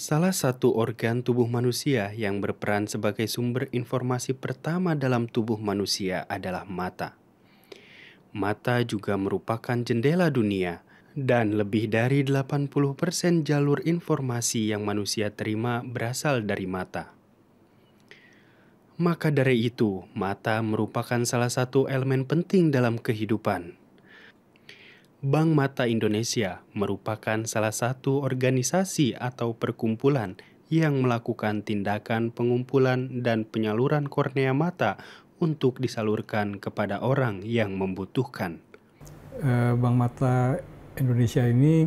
Salah satu organ tubuh manusia yang berperan sebagai sumber informasi pertama dalam tubuh manusia adalah mata. Mata juga merupakan jendela dunia dan lebih dari 80% jalur informasi yang manusia terima berasal dari mata. Maka dari itu, mata merupakan salah satu elemen penting dalam kehidupan. Bank Mata Indonesia merupakan salah satu organisasi atau perkumpulan yang melakukan tindakan pengumpulan dan penyaluran kornea mata untuk disalurkan kepada orang yang membutuhkan. Eh, Bank Mata Indonesia ini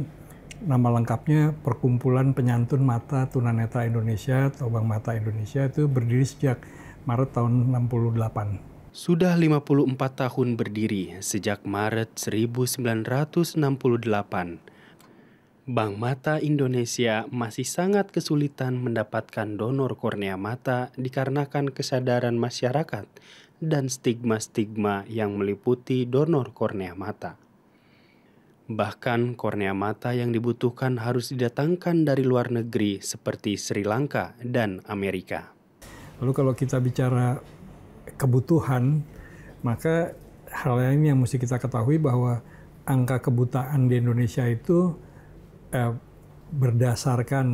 nama lengkapnya Perkumpulan Penyantun Mata Tunanetra Indonesia atau Bank Mata Indonesia itu berdiri sejak Maret tahun 68 sudah 54 tahun berdiri sejak Maret 1968. Bank Mata Indonesia masih sangat kesulitan mendapatkan donor kornea mata dikarenakan kesadaran masyarakat dan stigma-stigma yang meliputi donor kornea mata. Bahkan kornea mata yang dibutuhkan harus didatangkan dari luar negeri seperti Sri Lanka dan Amerika. Lalu kalau kita bicara kebutuhan, maka hal lain yang mesti kita ketahui bahwa angka kebutaan di Indonesia itu eh, berdasarkan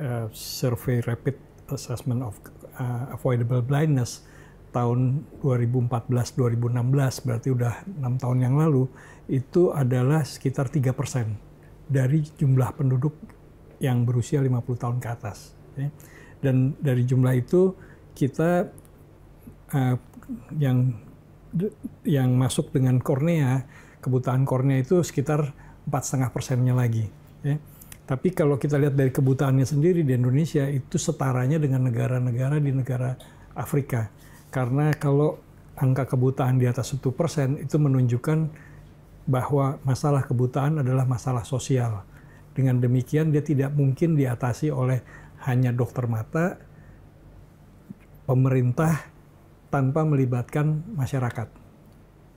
eh, survei rapid assessment of uh, avoidable blindness tahun 2014-2016 berarti udah enam tahun yang lalu itu adalah sekitar tiga persen dari jumlah penduduk yang berusia 50 tahun ke atas. Ya. Dan dari jumlah itu kita Eh, yang yang masuk dengan kornea kebutaan kornea itu sekitar empat setengah persennya lagi. Ya. Tapi kalau kita lihat dari kebutaannya sendiri di Indonesia itu setaranya dengan negara-negara di negara Afrika. Karena kalau angka kebutaan di atas satu persen itu menunjukkan bahwa masalah kebutaan adalah masalah sosial. Dengan demikian dia tidak mungkin diatasi oleh hanya dokter mata, pemerintah, tanpa melibatkan masyarakat.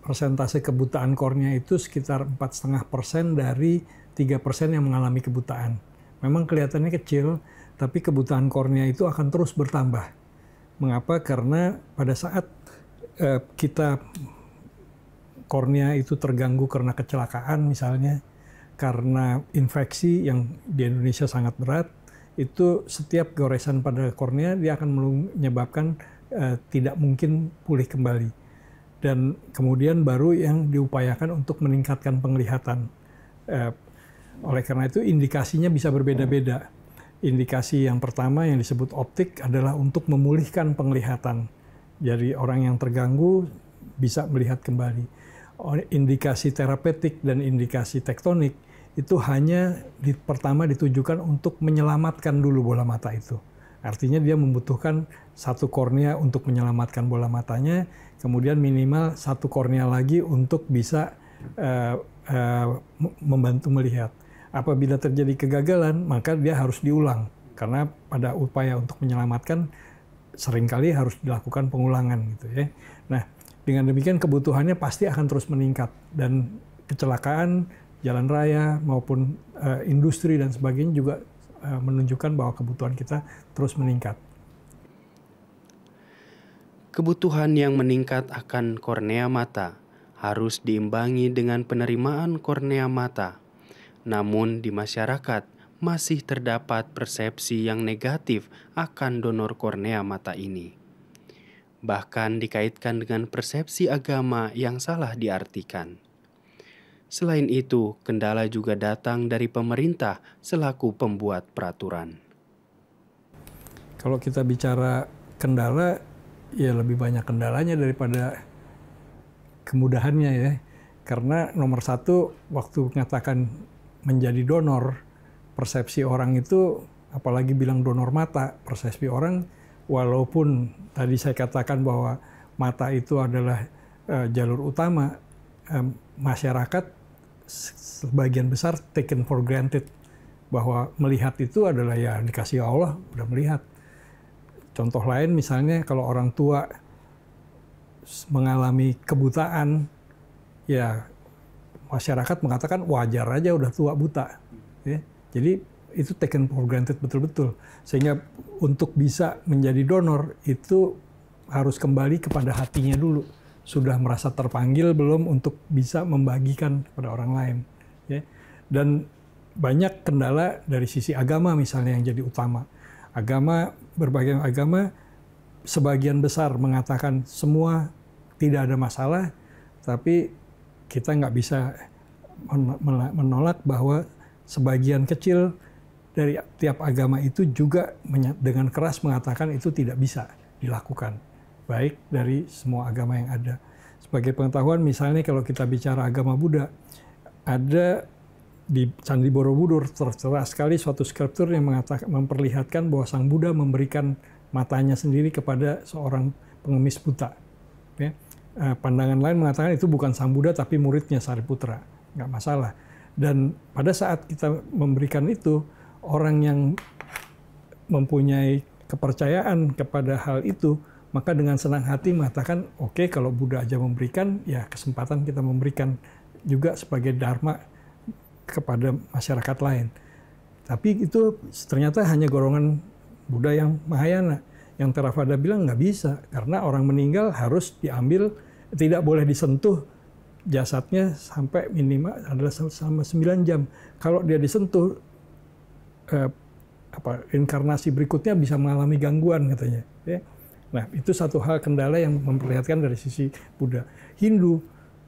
Persentase kebutaan kornea itu sekitar 4,5 persen dari 3 persen yang mengalami kebutaan. Memang kelihatannya kecil, tapi kebutaan kornea itu akan terus bertambah. Mengapa? Karena pada saat eh, kita kornea itu terganggu karena kecelakaan misalnya, karena infeksi yang di Indonesia sangat berat, itu setiap goresan pada kornea dia akan menyebabkan Eh, tidak mungkin pulih kembali. Dan kemudian baru yang diupayakan untuk meningkatkan penglihatan. Eh, oleh karena itu indikasinya bisa berbeda-beda. Indikasi yang pertama yang disebut optik adalah untuk memulihkan penglihatan. Jadi orang yang terganggu bisa melihat kembali. Indikasi terapeutik dan indikasi tektonik itu hanya di, pertama ditujukan untuk menyelamatkan dulu bola mata itu. Artinya dia membutuhkan satu kornea untuk menyelamatkan bola matanya, kemudian minimal satu kornea lagi untuk bisa uh, uh, membantu melihat. Apabila terjadi kegagalan, maka dia harus diulang karena pada upaya untuk menyelamatkan seringkali harus dilakukan pengulangan gitu ya. Nah, dengan demikian kebutuhannya pasti akan terus meningkat dan kecelakaan jalan raya maupun uh, industri dan sebagainya juga Eh, menunjukkan bahwa kebutuhan kita terus meningkat. Kebutuhan yang meningkat akan kornea mata harus diimbangi dengan penerimaan kornea mata. Namun di masyarakat masih terdapat persepsi yang negatif akan donor kornea mata ini. Bahkan dikaitkan dengan persepsi agama yang salah diartikan. Selain itu, kendala juga datang dari pemerintah selaku pembuat peraturan. Kalau kita bicara kendala, ya lebih banyak kendalanya daripada kemudahannya ya. Karena nomor satu, waktu mengatakan menjadi donor, persepsi orang itu, apalagi bilang donor mata, persepsi orang, walaupun tadi saya katakan bahwa mata itu adalah eh, jalur utama, masyarakat sebagian besar taken for granted bahwa melihat itu adalah ya dikasih Allah udah melihat. Contoh lain misalnya kalau orang tua mengalami kebutaan ya masyarakat mengatakan wajar aja udah tua buta. Ya. Jadi itu taken for granted betul-betul. Sehingga untuk bisa menjadi donor itu harus kembali kepada hatinya dulu sudah merasa terpanggil belum untuk bisa membagikan kepada orang lain. Ya. Dan banyak kendala dari sisi agama misalnya yang jadi utama. Agama, berbagai agama, sebagian besar mengatakan semua tidak ada masalah, tapi kita nggak bisa menolak bahwa sebagian kecil dari tiap agama itu juga dengan keras mengatakan itu tidak bisa dilakukan baik dari semua agama yang ada. Sebagai pengetahuan, misalnya kalau kita bicara agama Buddha, ada di Candi Borobudur tercerah sekali suatu skulptur yang mengatakan memperlihatkan bahwa Sang Buddha memberikan matanya sendiri kepada seorang pengemis buta. Ya. Eh, pandangan lain mengatakan itu bukan Sang Buddha tapi muridnya Sariputra, nggak masalah. Dan pada saat kita memberikan itu, orang yang mempunyai kepercayaan kepada hal itu maka dengan senang hati mengatakan, oke okay, kalau Buddha aja memberikan, ya kesempatan kita memberikan juga sebagai dharma kepada masyarakat lain. Tapi itu ternyata hanya golongan Buddha yang Mahayana. Yang Theravada bilang nggak bisa, karena orang meninggal harus diambil, tidak boleh disentuh jasadnya sampai minimal adalah selama 9 jam. Kalau dia disentuh, eh, apa inkarnasi berikutnya bisa mengalami gangguan katanya. Ya Nah, itu satu hal kendala yang memperlihatkan dari sisi Buddha. Hindu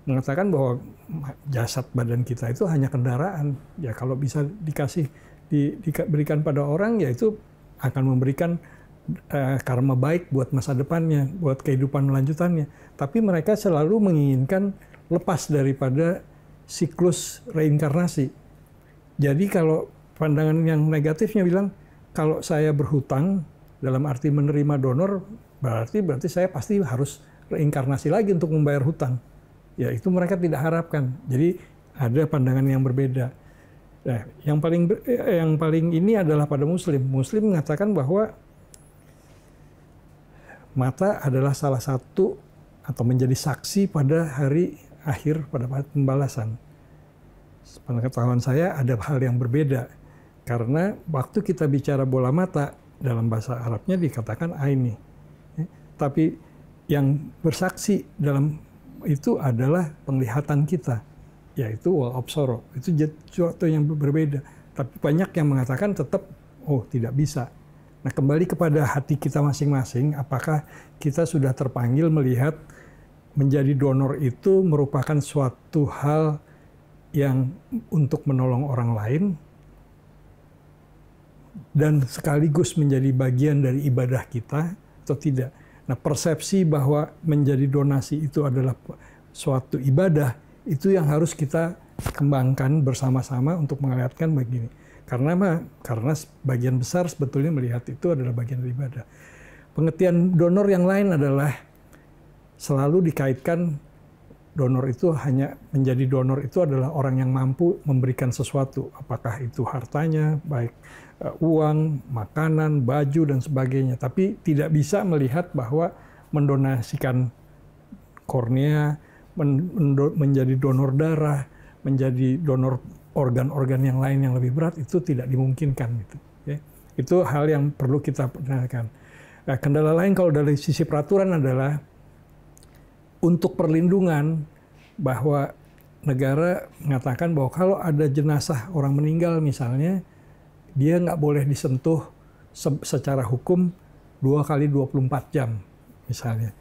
mengatakan bahwa jasad badan kita itu hanya kendaraan. Ya kalau bisa dikasih di, diberikan pada orang ya itu akan memberikan uh, karma baik buat masa depannya, buat kehidupan lanjutannya. Tapi mereka selalu menginginkan lepas daripada siklus reinkarnasi. Jadi kalau pandangan yang negatifnya bilang kalau saya berhutang dalam arti menerima donor Berarti berarti saya pasti harus reinkarnasi lagi untuk membayar hutang. Ya itu mereka tidak harapkan. Jadi ada pandangan yang berbeda. Nah, yang paling eh, eh, yang paling ini adalah pada muslim. Muslim mengatakan bahwa mata adalah salah satu atau menjadi saksi pada hari akhir pada pembalasan. ketahuan saya ada hal yang berbeda karena waktu kita bicara bola mata dalam bahasa Arabnya dikatakan aini tapi yang bersaksi dalam itu adalah penglihatan kita, yaitu wall of sorrow. Itu sesuatu yang berbeda. Tapi banyak yang mengatakan tetap, oh tidak bisa. Nah kembali kepada hati kita masing-masing, apakah kita sudah terpanggil melihat menjadi donor itu merupakan suatu hal yang untuk menolong orang lain dan sekaligus menjadi bagian dari ibadah kita atau tidak. Nah, persepsi bahwa menjadi donasi itu adalah suatu ibadah itu yang harus kita kembangkan bersama-sama untuk melihatkan begini. Karena mah karena sebagian besar sebetulnya melihat itu adalah bagian dari ibadah. Pengertian donor yang lain adalah selalu dikaitkan donor itu hanya menjadi donor itu adalah orang yang mampu memberikan sesuatu, apakah itu hartanya, baik Eh, uang, makanan, baju, dan sebagainya. Tapi tidak bisa melihat bahwa mendonasikan kornea, menjadi donor darah, menjadi donor organ-organ yang lain yang lebih berat itu tidak dimungkinkan gitu. Ya. Itu hal yang perlu kita perkenalkan. Nah, kendala lain kalau dari sisi peraturan adalah untuk perlindungan bahwa negara mengatakan bahwa kalau ada jenazah orang meninggal misalnya dia nggak boleh disentuh secara hukum dua kali 24 jam misalnya.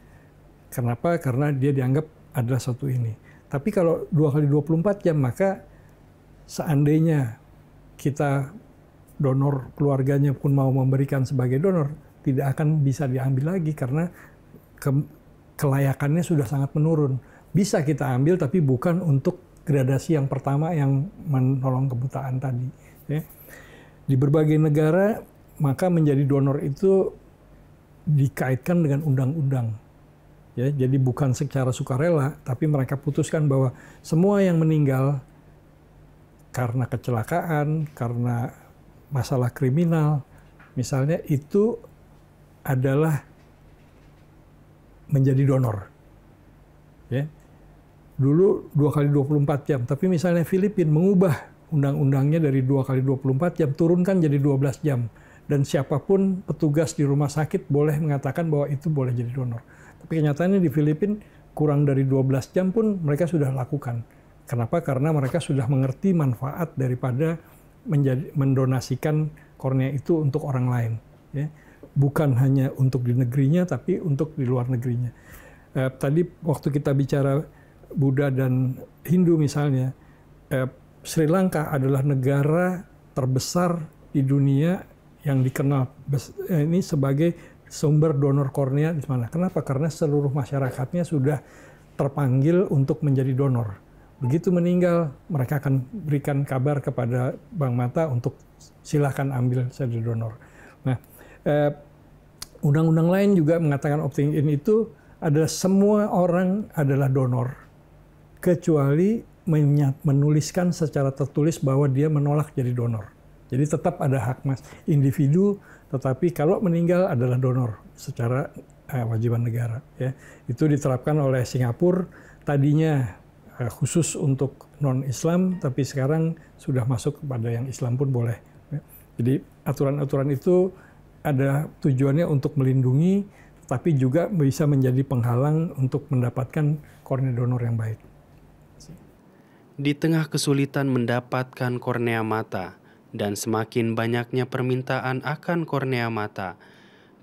Kenapa? Karena dia dianggap adalah satu ini. Tapi kalau dua kali 24 jam maka seandainya kita donor keluarganya pun mau memberikan sebagai donor tidak akan bisa diambil lagi karena ke kelayakannya sudah sangat menurun. Bisa kita ambil tapi bukan untuk gradasi yang pertama yang menolong kebutaan tadi. Ya. Di berbagai negara, maka menjadi donor itu dikaitkan dengan undang-undang. Ya, jadi bukan secara sukarela, tapi mereka putuskan bahwa semua yang meninggal karena kecelakaan, karena masalah kriminal, misalnya itu adalah menjadi donor. Ya. Dulu dua kali 24 jam, tapi misalnya Filipina mengubah undang-undangnya dari dua kali 24 jam turunkan jadi 12 jam dan siapapun petugas di rumah sakit boleh mengatakan bahwa itu boleh jadi donor. Tapi kenyataannya di Filipina kurang dari 12 jam pun mereka sudah lakukan. Kenapa? Karena mereka sudah mengerti manfaat daripada menjadi, mendonasikan kornea itu untuk orang lain. Ya. Bukan hanya untuk di negerinya, tapi untuk di luar negerinya. Eh, tadi waktu kita bicara Buddha dan Hindu misalnya, eh, Sri Lanka adalah negara terbesar di dunia yang dikenal eh, ini sebagai sumber donor kornea di mana. Kenapa? Karena seluruh masyarakatnya sudah terpanggil untuk menjadi donor. Begitu meninggal, mereka akan berikan kabar kepada Bank Mata untuk silahkan ambil jadi donor. Nah, undang eh, undang-undang lain juga mengatakan opting in itu adalah semua orang adalah donor kecuali menuliskan secara tertulis bahwa dia menolak jadi donor. Jadi tetap ada hak mas individu, tetapi kalau meninggal adalah donor secara eh, wajiban negara. Ya. Itu diterapkan oleh Singapura tadinya eh, khusus untuk non Islam, tapi sekarang sudah masuk kepada yang Islam pun boleh. Ya. Jadi aturan-aturan itu ada tujuannya untuk melindungi, tapi juga bisa menjadi penghalang untuk mendapatkan kornea donor yang baik di tengah kesulitan mendapatkan kornea mata dan semakin banyaknya permintaan akan kornea mata,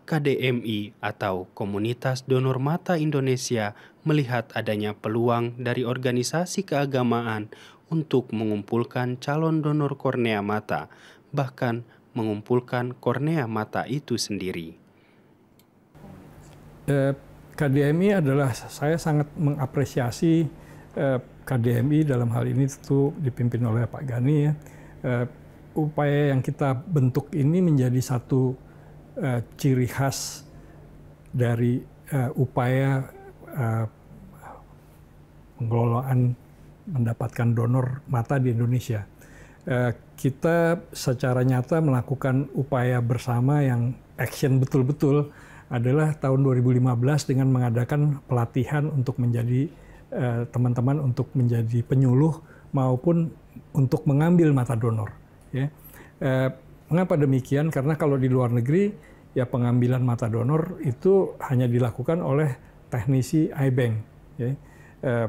KDMI atau Komunitas Donor Mata Indonesia melihat adanya peluang dari organisasi keagamaan untuk mengumpulkan calon donor kornea mata, bahkan mengumpulkan kornea mata itu sendiri. Eh, KDMI adalah saya sangat mengapresiasi Eh, KDMI dalam hal ini tentu dipimpin oleh Pak Gani ya. Eh, upaya yang kita bentuk ini menjadi satu eh, ciri khas dari upaya pengelolaan mendapatkan donor mata di Indonesia. kita secara nyata melakukan upaya bersama yang action betul-betul adalah tahun 2015 dengan mengadakan pelatihan untuk menjadi Eh, teman-teman untuk menjadi penyuluh maupun untuk mengambil mata donor. Ya. Eh, mengapa demikian? Karena kalau di luar negeri ya pengambilan mata donor itu hanya dilakukan oleh teknisi iBank. Ya. Eh,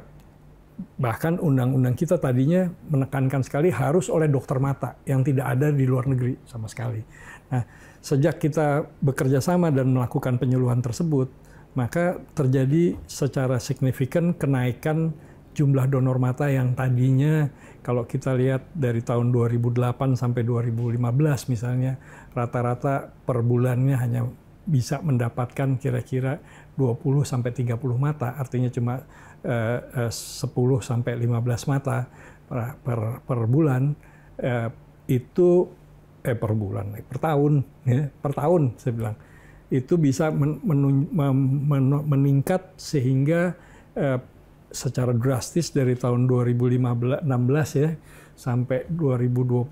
bahkan undang-undang kita tadinya menekankan sekali harus oleh dokter mata yang tidak ada di luar negeri sama sekali. Nah, sejak kita bekerja sama dan melakukan penyuluhan tersebut, maka terjadi secara signifikan kenaikan jumlah donor mata yang tadinya kalau kita lihat dari tahun 2008 sampai 2015 misalnya rata-rata per bulannya hanya bisa mendapatkan kira-kira 20 sampai 30 mata artinya cuma eh, 10 eh, sampai 15 mata per per, per bulan eh, itu eh per bulan per tahun ya per tahun saya bilang itu bisa men, men, men, meningkat sehingga eh, secara drastis dari tahun 2016 ya sampai 2021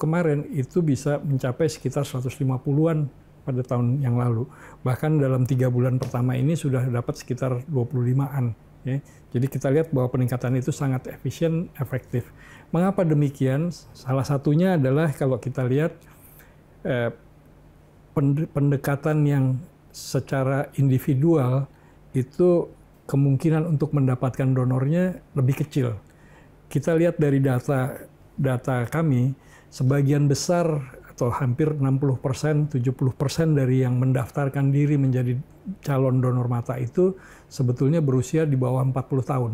kemarin itu bisa mencapai sekitar 150-an pada tahun yang lalu. Bahkan dalam tiga bulan pertama ini sudah dapat sekitar 25-an. Ya. Jadi kita lihat bahwa peningkatan itu sangat efisien, efektif. Mengapa demikian? Salah satunya adalah kalau kita lihat eh, pendekatan yang secara individual itu kemungkinan untuk mendapatkan donornya lebih kecil. Kita lihat dari data data kami, sebagian besar atau hampir 60 persen, 70 persen dari yang mendaftarkan diri menjadi calon donor mata itu sebetulnya berusia di bawah 40 tahun.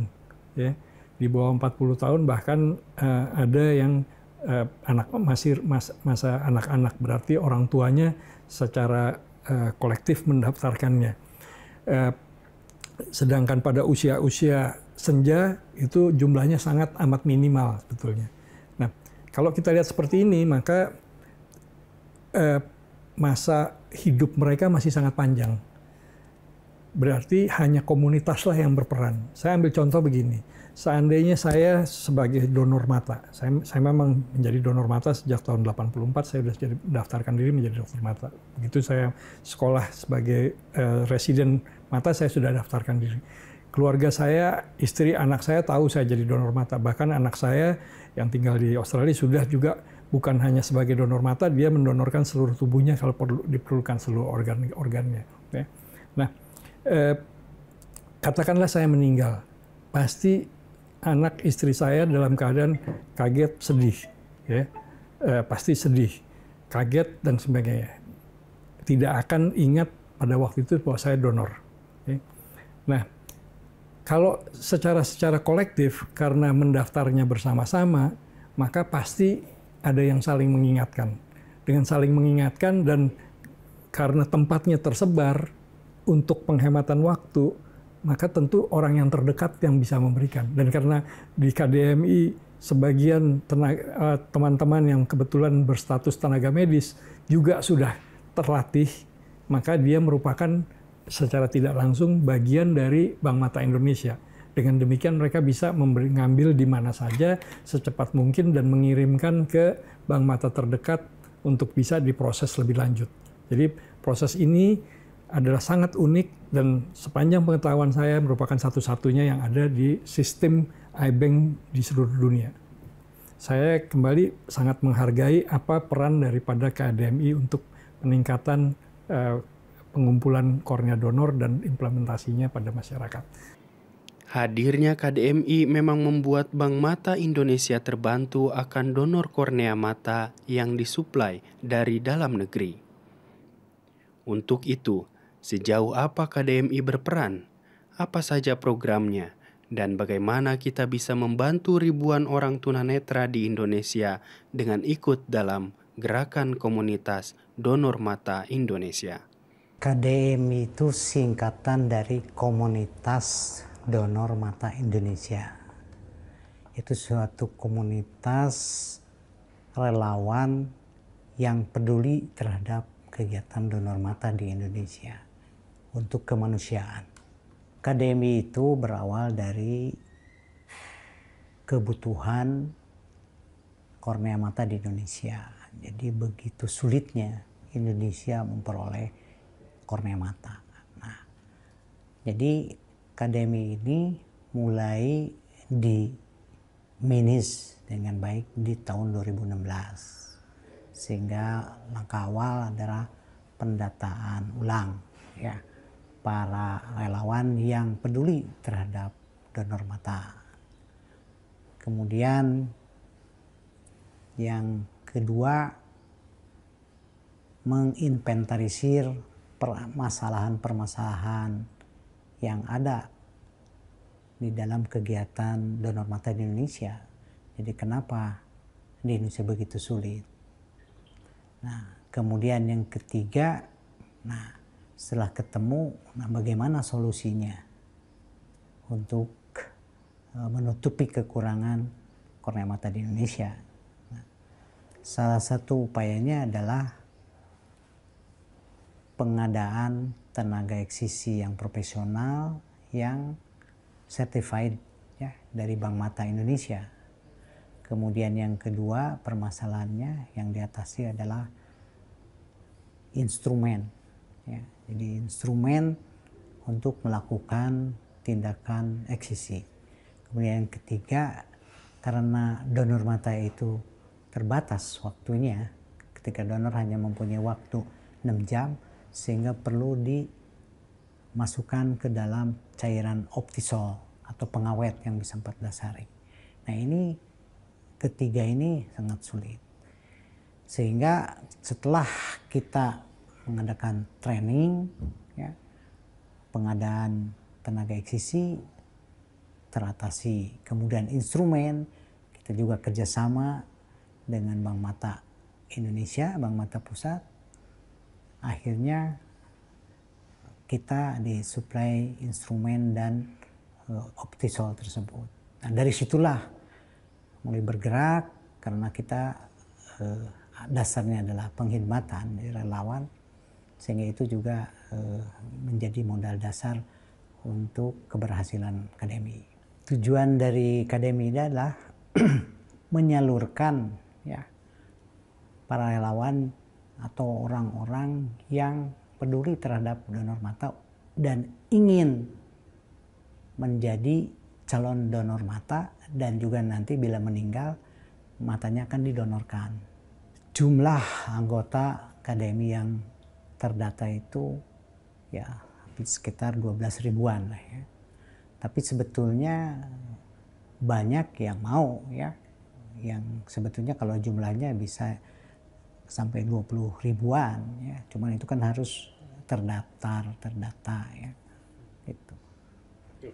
Ya. Di bawah 40 tahun bahkan uh, ada yang uh, anak masih mas, masa anak-anak berarti orang tuanya secara uh, kolektif mendaftarkannya. Uh, sedangkan pada usia-usia senja itu jumlahnya sangat amat minimal sebetulnya. Nah, kalau kita lihat seperti ini maka uh, masa hidup mereka masih sangat panjang. Berarti hanya komunitaslah yang berperan. Saya ambil contoh begini seandainya saya sebagai donor mata, saya, saya memang menjadi donor mata sejak tahun 84, saya sudah jadi, daftarkan diri menjadi dokter mata. Begitu saya sekolah sebagai uh, eh, resident mata, saya sudah daftarkan diri. Keluarga saya, istri, anak saya tahu saya jadi donor mata. Bahkan anak saya yang tinggal di Australia sudah juga bukan hanya sebagai donor mata, dia mendonorkan seluruh tubuhnya kalau perlu diperlukan seluruh organ-organnya. Ya. Nah, eh, katakanlah saya meninggal, pasti anak istri saya dalam keadaan kaget, sedih, ya eh, pasti sedih, kaget dan sebagainya. Tidak akan ingat pada waktu itu bahwa saya donor. Ya. Nah, kalau secara secara kolektif karena mendaftarnya bersama-sama, maka pasti ada yang saling mengingatkan. Dengan saling mengingatkan dan karena tempatnya tersebar untuk penghematan waktu, maka tentu orang yang terdekat yang bisa memberikan. Dan karena di KDMI sebagian eh, teman-teman yang kebetulan berstatus tenaga medis juga sudah terlatih, maka dia merupakan secara tidak langsung bagian dari Bank Mata Indonesia. Dengan demikian mereka bisa mengambil di mana saja secepat mungkin dan mengirimkan ke bank mata terdekat untuk bisa diproses lebih lanjut. Jadi proses ini adalah sangat unik dan sepanjang pengetahuan saya merupakan satu-satunya yang ada di sistem iBank di seluruh dunia. Saya kembali sangat menghargai apa peran daripada KDMI untuk peningkatan eh, pengumpulan kornea donor dan implementasinya pada masyarakat. Hadirnya KDMI memang membuat Bank Mata Indonesia terbantu akan donor kornea mata yang disuplai dari dalam negeri. Untuk itu, Sejauh apa KDMI berperan? Apa saja programnya? Dan bagaimana kita bisa membantu ribuan orang tunanetra di Indonesia dengan ikut dalam gerakan komunitas donor mata Indonesia? KDMI itu singkatan dari Komunitas Donor Mata Indonesia. Itu suatu komunitas relawan yang peduli terhadap kegiatan donor mata di Indonesia untuk kemanusiaan. Akademi itu berawal dari kebutuhan kornea mata di Indonesia. Jadi begitu sulitnya Indonesia memperoleh kornea mata. Nah, jadi akademi ini mulai di minis dengan baik di tahun 2016 sehingga langkah awal adalah pendataan ulang ya para relawan yang peduli terhadap donor mata. Kemudian yang kedua menginventarisir permasalahan-permasalahan yang ada di dalam kegiatan donor mata di Indonesia. Jadi kenapa di Indonesia begitu sulit? Nah, kemudian yang ketiga, nah setelah ketemu nah bagaimana solusinya untuk eh, menutupi kekurangan kornea mata di Indonesia. Nah, salah satu upayanya adalah pengadaan tenaga eksisi yang profesional yang certified ya dari Bank Mata Indonesia. Kemudian yang kedua permasalahannya yang diatasi adalah instrumen ya, jadi instrumen untuk melakukan tindakan eksisi. Kemudian yang ketiga, karena donor mata itu terbatas waktunya, ketika donor hanya mempunyai waktu 6 jam, sehingga perlu dimasukkan ke dalam cairan optisol atau pengawet yang bisa 14 hari. Nah ini ketiga ini sangat sulit. Sehingga setelah kita mengadakan training, ya, pengadaan tenaga eksisi teratasi. Kemudian instrumen, kita juga kerjasama dengan Bank Mata Indonesia, Bank Mata Pusat. Akhirnya kita disuplai instrumen dan uh, optisol tersebut. Nah, dari situlah mulai bergerak karena kita uh, dasarnya adalah pengkhidmatan relawan sehingga itu juga eh, menjadi modal dasar untuk keberhasilan akademi. Tujuan dari akademi ini adalah menyalurkan ya para relawan atau orang-orang yang peduli terhadap donor mata dan ingin menjadi calon donor mata dan juga nanti bila meninggal matanya akan didonorkan. Jumlah anggota akademi yang terdata itu ya sekitar 12 ribuan lah ya. Tapi sebetulnya banyak yang mau ya yang sebetulnya kalau jumlahnya bisa sampai 20 ribuan ya. Cuman itu kan harus terdaftar, terdata ya. Itu.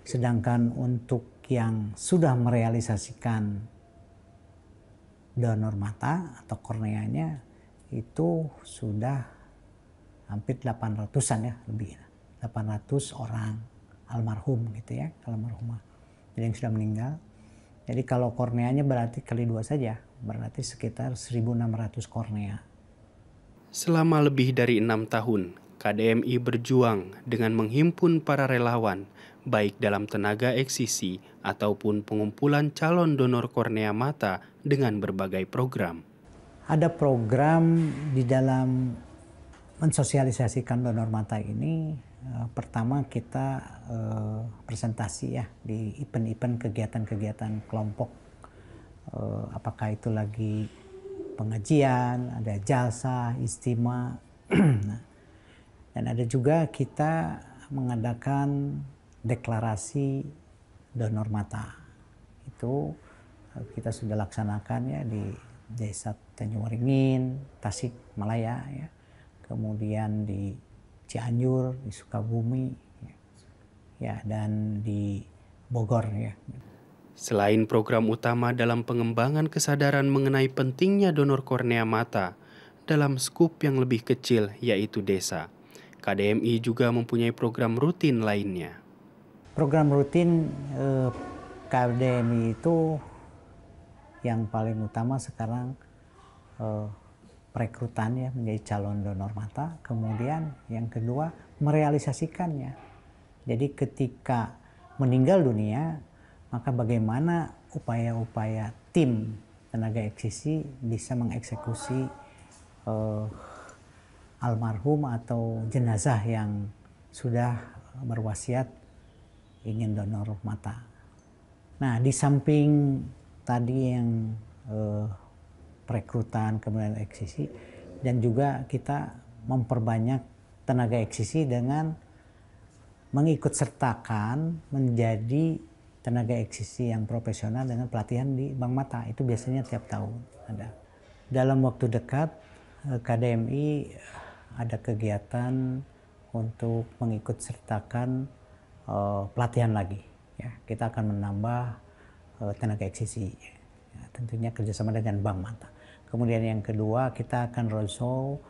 Sedangkan untuk yang sudah merealisasikan donor mata atau korneanya itu sudah hampir 800-an ya lebih 800 orang almarhum gitu ya almarhumah jadi yang sudah meninggal jadi kalau korneanya berarti kali dua saja berarti sekitar 1600 kornea Selama lebih dari enam tahun, KDMI berjuang dengan menghimpun para relawan, baik dalam tenaga eksisi ataupun pengumpulan calon donor kornea mata dengan berbagai program. Ada program di dalam mensosialisasikan donor mata ini uh, pertama kita uh, presentasi ya di event-event kegiatan-kegiatan kelompok uh, apakah itu lagi pengajian ada jasa istima nah, dan ada juga kita mengadakan deklarasi donor mata itu kita sudah laksanakan ya di desa Tanjung Tasik Malaya ya kemudian di Cianjur, di Sukabumi, ya dan di Bogor ya. Selain program utama dalam pengembangan kesadaran mengenai pentingnya donor kornea mata dalam skup yang lebih kecil yaitu desa, KDMI juga mempunyai program rutin lainnya. Program rutin eh, KDMI itu yang paling utama sekarang eh, perekrutan menjadi calon donor mata. Kemudian yang kedua merealisasikannya. Jadi ketika meninggal dunia, maka bagaimana upaya-upaya tim tenaga eksisi bisa mengeksekusi uh, almarhum atau jenazah yang sudah berwasiat ingin donor mata. Nah, di samping tadi yang uh, perekrutan, kemudian eksisi, dan juga kita memperbanyak tenaga eksisi dengan mengikut sertakan menjadi tenaga eksisi yang profesional dengan pelatihan di Bank Mata. Itu biasanya tiap tahun ada. Dalam waktu dekat, eh, KDMI eh, ada kegiatan untuk mengikut sertakan eh, pelatihan lagi. Ya, kita akan menambah tenaga eksisi. Ya, tentunya kerjasama dengan Bank Mata. Kemudian yang kedua kita akan roadshow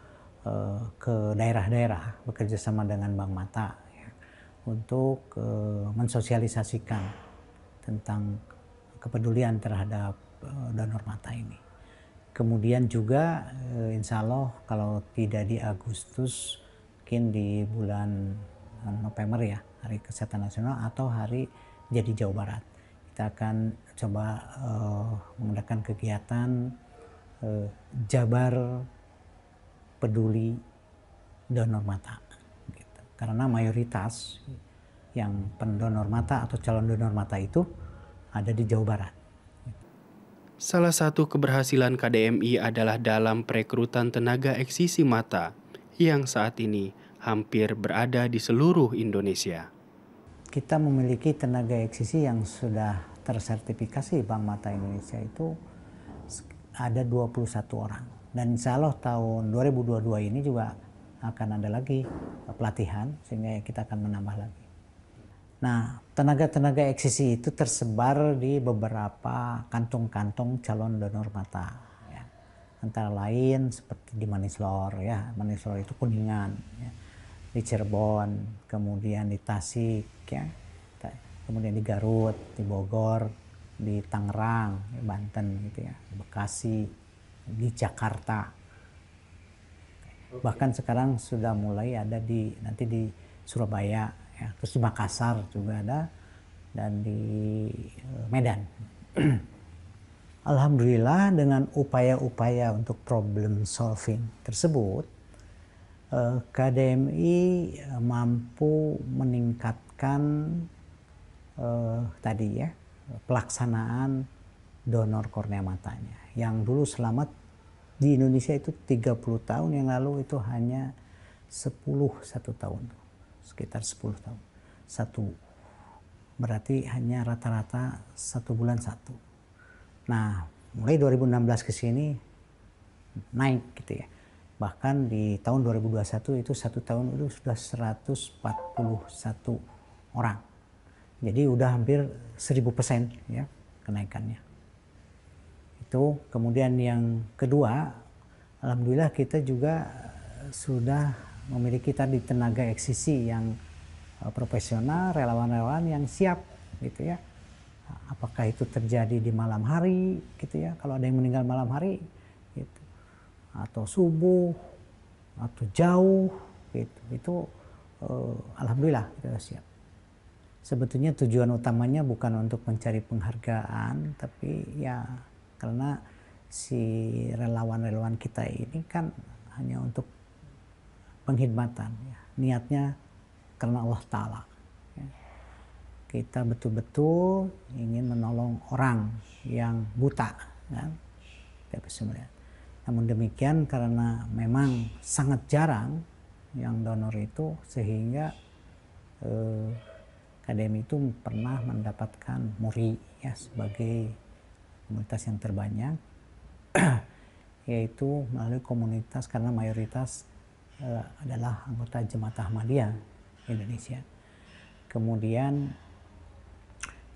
uh, ke daerah-daerah bekerja sama dengan Bank Mata ya, untuk uh, mensosialisasikan tentang kepedulian terhadap uh, donor mata ini. Kemudian juga uh, insya Allah kalau tidak di Agustus mungkin di bulan November ya Hari Kesehatan Nasional atau Hari Jadi Jawa Barat kita akan coba uh, mengadakan kegiatan Eh, Jabar peduli donor mata. Gitu. Karena mayoritas yang pendonor mata atau calon donor mata itu ada di Jawa Barat. Gitu. Salah satu keberhasilan KDMI adalah dalam perekrutan tenaga eksisi mata yang saat ini hampir berada di seluruh Indonesia. Kita memiliki tenaga eksisi yang sudah tersertifikasi Bank Mata Indonesia itu ada 21 orang. Dan insya Allah tahun 2022 ini juga akan ada lagi eh, pelatihan sehingga kita akan menambah lagi. Nah, tenaga-tenaga eksisi itu tersebar di beberapa kantung-kantung calon donor mata. Ya. Antara lain seperti di Manislor, ya. Manislor itu Kuningan, ya. di Cirebon, kemudian di Tasik, ya. kemudian di Garut, di Bogor, di Tangerang, Banten gitu ya, Bekasi, di Jakarta. Okay. Bahkan sekarang sudah mulai ada di nanti di Surabaya, ya, terus di Makassar juga ada dan di eh, Medan. Alhamdulillah dengan upaya-upaya untuk problem solving tersebut, eh, KDMI mampu meningkatkan eh, tadi ya pelaksanaan donor kornea matanya. Yang dulu selamat di Indonesia itu 30 tahun yang lalu itu hanya 10 satu tahun. Sekitar 10 tahun. Satu. Berarti hanya rata-rata satu bulan satu. Nah, mulai 2016 ke sini naik gitu ya. Bahkan di tahun 2021 itu satu tahun itu sudah 141 orang. Jadi udah hampir 1000% ya kenaikannya. Itu kemudian yang kedua, alhamdulillah kita juga sudah memiliki tadi tenaga eksisi yang eh, profesional, relawan-relawan yang siap gitu ya. Apakah itu terjadi di malam hari gitu ya, kalau ada yang meninggal malam hari gitu. Atau subuh atau jauh gitu. Itu eh, alhamdulillah kita siap sebetulnya tujuan utamanya bukan untuk mencari penghargaan, tapi ya karena si relawan-relawan kita ini kan hanya untuk pengkhidmatan, ya. niatnya karena Allah Ta'ala. Ya. Kita betul-betul ingin menolong orang yang buta, kan? Ya. tidak ya, bisa Namun demikian karena memang sangat jarang yang donor itu sehingga eh, KDM itu pernah mendapatkan MURI ya sebagai komunitas yang terbanyak yaitu melalui komunitas karena mayoritas uh, adalah anggota Jemaat Ahmadiyah Indonesia. Kemudian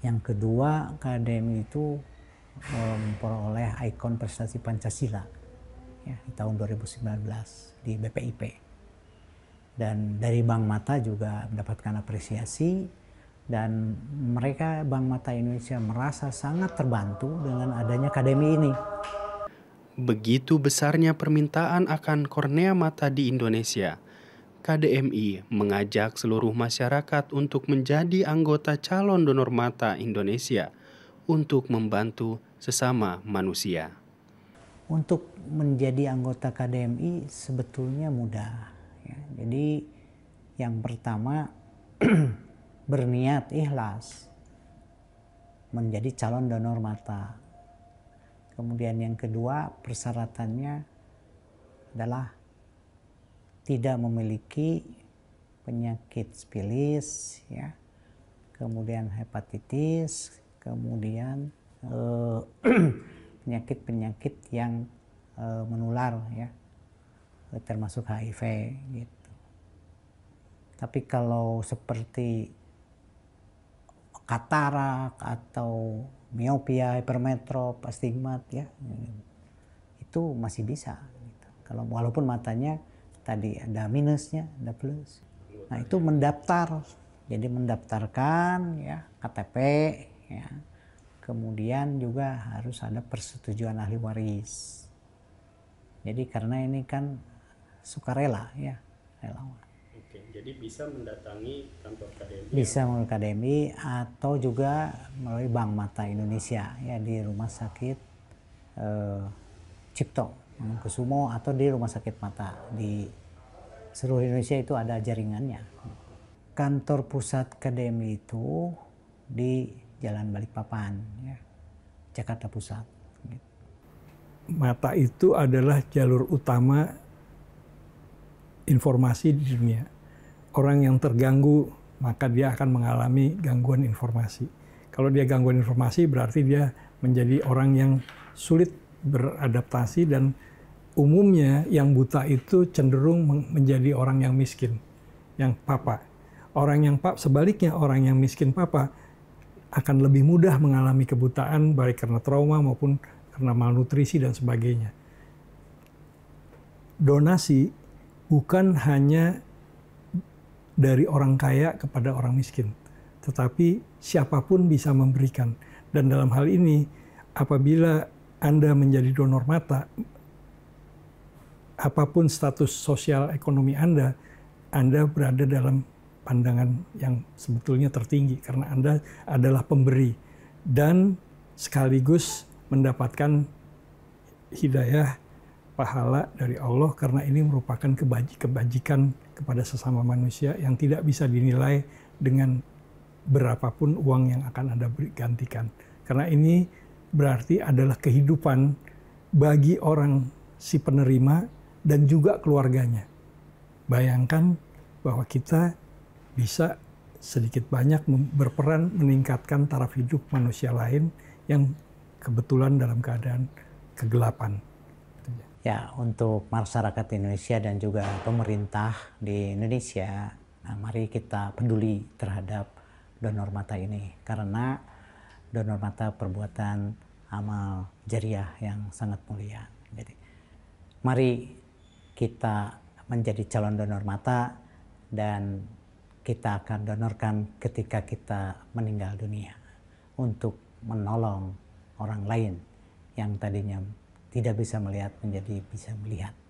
yang kedua KDM itu eh, memperoleh ikon prestasi Pancasila ya, di tahun 2019 di BPIP. Dan dari Bank Mata juga mendapatkan apresiasi dan mereka Bank Mata Indonesia merasa sangat terbantu dengan adanya akademi ini. Begitu besarnya permintaan akan kornea mata di Indonesia, KDMI mengajak seluruh masyarakat untuk menjadi anggota calon donor mata Indonesia untuk membantu sesama manusia. Untuk menjadi anggota KDMI sebetulnya mudah. Ya. jadi yang pertama berniat ikhlas menjadi calon donor mata. Kemudian yang kedua persyaratannya adalah tidak memiliki penyakit spilis, ya. Kemudian hepatitis, kemudian eh, penyakit-penyakit eh, yang eh, menular ya. Termasuk HIV gitu. Tapi kalau seperti katarak atau miopia, hipermetrop, astigmat ya. Itu masih bisa. Gitu. Kalau walaupun matanya tadi ada minusnya, ada plus. Nah, itu mendaftar. Jadi mendaftarkan ya KTP ya. Kemudian juga harus ada persetujuan ahli waris. Jadi karena ini kan sukarela ya, relawan. Oke, jadi bisa mendatangi kantor KDMI? Ya? Bisa melalui KDMI atau juga melalui Bank Mata Indonesia ya di Rumah Sakit eh, Cipto Kusumo atau di Rumah Sakit Mata di seluruh Indonesia itu ada jaringannya. Kantor pusat KDMI itu di Jalan Balikpapan, ya, Jakarta Pusat. Mata itu adalah jalur utama informasi di dunia. Orang yang terganggu, maka dia akan mengalami gangguan informasi. Kalau dia gangguan informasi, berarti dia menjadi orang yang sulit beradaptasi dan umumnya yang buta itu cenderung menjadi orang yang miskin, yang papa. Orang yang papa, sebaliknya orang yang miskin papa akan lebih mudah mengalami kebutaan baik karena trauma maupun karena malnutrisi dan sebagainya. Donasi bukan hanya dari orang kaya kepada orang miskin, tetapi siapapun bisa memberikan. Dan dalam hal ini, apabila Anda menjadi donor mata, apapun status sosial ekonomi Anda, Anda berada dalam pandangan yang sebetulnya tertinggi karena Anda adalah pemberi dan sekaligus mendapatkan hidayah pahala dari Allah karena ini merupakan kebajikan kepada sesama manusia yang tidak bisa dinilai dengan berapapun uang yang akan Anda gantikan. Karena ini berarti adalah kehidupan bagi orang si penerima dan juga keluarganya. Bayangkan bahwa kita bisa sedikit banyak berperan meningkatkan taraf hidup manusia lain yang kebetulan dalam keadaan kegelapan. Ya, untuk masyarakat Indonesia dan juga pemerintah di Indonesia, nah mari kita peduli terhadap donor mata ini karena donor mata perbuatan amal jariah yang sangat mulia. Jadi, mari kita menjadi calon donor mata dan kita akan donorkan ketika kita meninggal dunia untuk menolong orang lain yang tadinya tidak bisa melihat menjadi bisa melihat